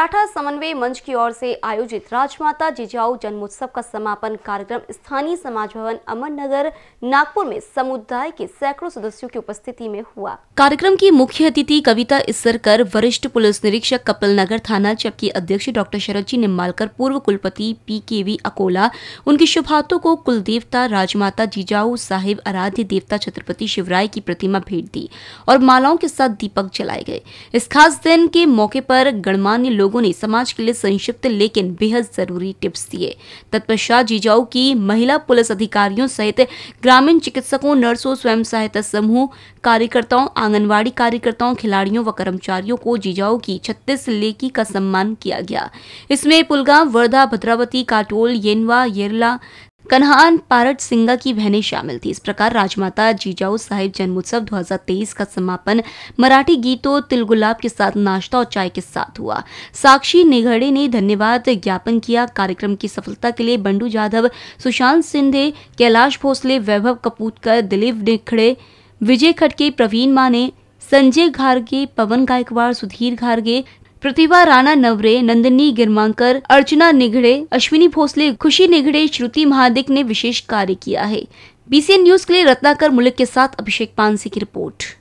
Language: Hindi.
मराठा समन्वय मंच की ओर से आयोजित राजमाता जिजाऊ जन्मोत्सव का समापन कार्यक्रम स्थानीय समाज भवन अमर नगर नागपुर में समुदाय के सैकड़ों सदस्यों की उपस्थिति में हुआ कार्यक्रम की मुख्य अतिथि कविता इसरकर वरिष्ठ पुलिस निरीक्षक कपिल नगर थाना चप की अध्यक्ष डॉक्टर शरद जी निम्बालकर पूर्व कुलपति पी के वी अकोला उनके शुभ को कुल देवता राजमाता जिजाऊ साहिब आराध्य देवता छत्रपति शिवराय की प्रतिमा भेंट दी और मालाओं के साथ दीपक जलाए गए इस खास दिन के मौके पर गणमान्य लोग लोगों ने समाज के लिए संक्षिप्त लेकिन बेहद जरूरी टिप्स दिए तत्पश्चात जीजाऊ की महिला पुलिस अधिकारियों सहित ग्रामीण चिकित्सकों नर्सों स्वयं सहायता समूह कार्यकर्ताओं आंगनबाड़ी कार्यकर्ताओं खिलाड़ियों व कर्मचारियों को जीजाऊ की छत्तीस लेकी का सम्मान किया गया इसमें पुलगा वर्धा भद्रावती काटोल येनवा येरला कन्हान पारट सिंगा की बहनें शामिल थी इस प्रकार राजमाता जीजाऊ साहिब जन्मोत्सव 2023 का समापन मराठी गीतों तिलगुलाब के साथ नाश्ता और चाय के साथ हुआ साक्षी निघड़े ने धन्यवाद ज्ञापन किया कार्यक्रम की सफलता के लिए बंडू जाधव सुशांत सिंधे कैलाश भोसले वैभव कपूतकर दिलीप निखड़े विजय खटके प्रवीण माने संजय घार्गे पवन गायकवाड़ सुधीर घार्गे प्रतिभा राणा नवरे नंदनी गिरमांकर अर्चना निगड़े अश्विनी भोसले खुशी निगड़े श्रुति महादिक ने विशेष कार्य किया है बीसीएन न्यूज के लिए रत्नाकर मुलिक के साथ अभिषेक पानसी की रिपोर्ट